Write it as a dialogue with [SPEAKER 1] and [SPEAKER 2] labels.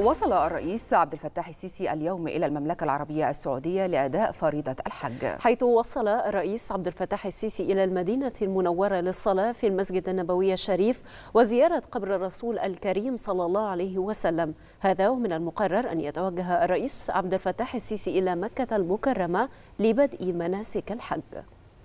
[SPEAKER 1] وصل الرئيس عبد الفتاح السيسي اليوم إلى المملكة العربية السعودية لأداء فريضة الحج حيث
[SPEAKER 2] وصل الرئيس عبد الفتاح السيسي إلى المدينة المنورة للصلاة في المسجد النبوي الشريف وزيارة قبر الرسول الكريم صلى الله عليه وسلم هذا ومن المقرر أن يتوجه الرئيس عبد الفتاح السيسي إلى مكة المكرمة لبدء مناسك الحج